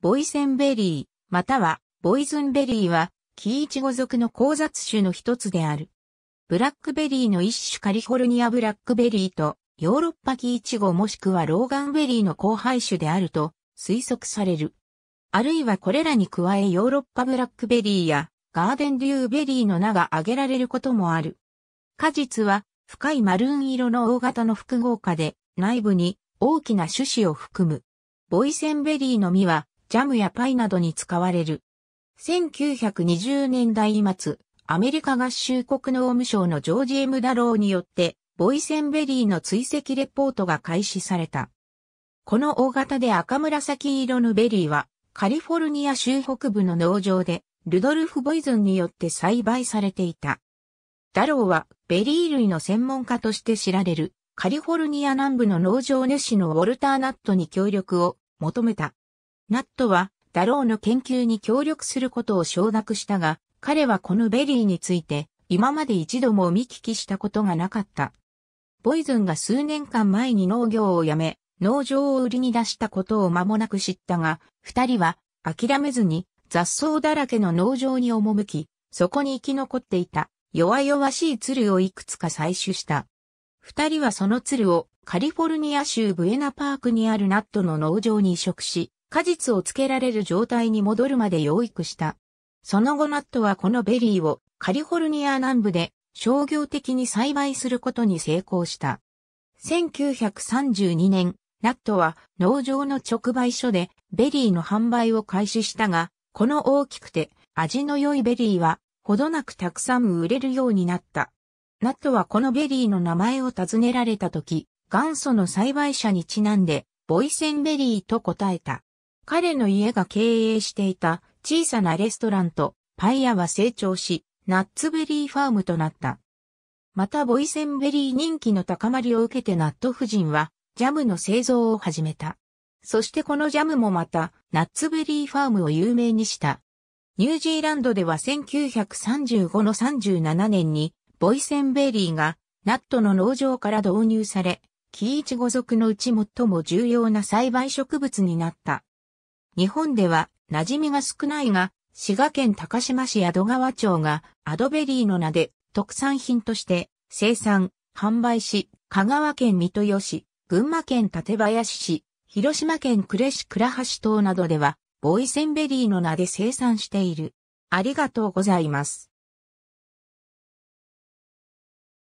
ボイセンベリー、またはボイズンベリーは、キイチゴ属の交雑種の一つである。ブラックベリーの一種カリフォルニアブラックベリーと、ヨーロッパキイチゴもしくはローガンベリーの交配種であると推測される。あるいはこれらに加えヨーロッパブラックベリーやガーデンデューベリーの名が挙げられることもある。果実は深いマルーン色の大型の複合化で内部に大きな種子を含む。ボイセンベリーの実はジャムやパイなどに使われる。1920年代末、アメリカ合衆国農務省のジョージ・エムダローによって、ボイセンベリーの追跡レポートが開始された。この大型で赤紫色のベリーは、カリフォルニア州北部の農場で、ルドルフ・ボイズンによって栽培されていた。ダローは、ベリー類の専門家として知られる、カリフォルニア南部の農場主のウォルター・ナットに協力を求めた。ナットは、ダローの研究に協力することを承諾したが、彼はこのベリーについて、今まで一度も見聞きしたことがなかった。ボイズンが数年間前に農業を辞め、農場を売りに出したことを間もなく知ったが、二人は諦めずに雑草だらけの農場に赴き、そこに生き残っていた弱々しい鶴をいくつか採取した。二人はその鶴をカリフォルニア州ブエナパークにあるナットの農場に移植し、果実をつけられる状態に戻るまで養育した。その後ナットはこのベリーをカリフォルニア南部で商業的に栽培することに成功した。1932年、ナットは農場の直売所でベリーの販売を開始したが、この大きくて味の良いベリーはほどなくたくさん売れるようになった。ナットはこのベリーの名前を尋ねられた時、元祖の栽培者にちなんで、ボイセンベリーと答えた。彼の家が経営していた小さなレストランとパイ屋は成長し、ナッツベリーファームとなった。またボイセンベリー人気の高まりを受けてナット夫人はジャムの製造を始めた。そしてこのジャムもまたナッツベリーファームを有名にした。ニュージーランドでは1935の37年にボイセンベリーがナットの農場から導入され、キイチゴ族のうち最も重要な栽培植物になった。日本では馴染みが少ないが、滋賀県高島市宿川町がアドベリーの名で特産品として生産、販売し、香川県三豊市、群馬県館林市、広島県呉市倉橋島などでは、ボイセンベリーの名で生産している。ありがとうございます。